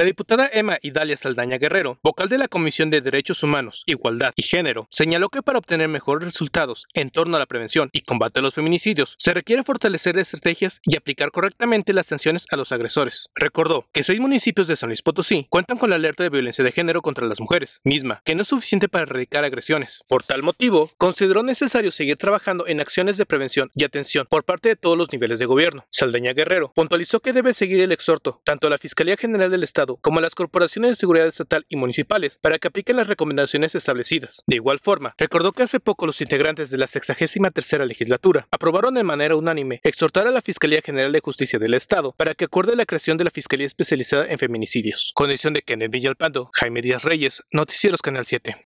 La diputada Emma Idalia Saldaña Guerrero, vocal de la Comisión de Derechos Humanos, Igualdad y Género, señaló que para obtener mejores resultados en torno a la prevención y combate a los feminicidios, se requiere fortalecer estrategias y aplicar correctamente las sanciones a los agresores. Recordó que seis municipios de San Luis Potosí cuentan con la alerta de violencia de género contra las mujeres, misma que no es suficiente para erradicar agresiones. Por tal motivo, consideró necesario seguir trabajando en acciones de prevención y atención por parte de todos los niveles de gobierno. Saldaña Guerrero puntualizó que debe seguir el exhorto tanto a la Fiscalía General del Estado como las corporaciones de seguridad estatal y municipales, para que apliquen las recomendaciones establecidas. De igual forma, recordó que hace poco los integrantes de la 63 legislatura aprobaron de manera unánime exhortar a la Fiscalía General de Justicia del Estado para que acuerde la creación de la Fiscalía Especializada en Feminicidios. Condición de Kenneth Villalpando, Jaime Díaz Reyes, Noticieros Canal 7.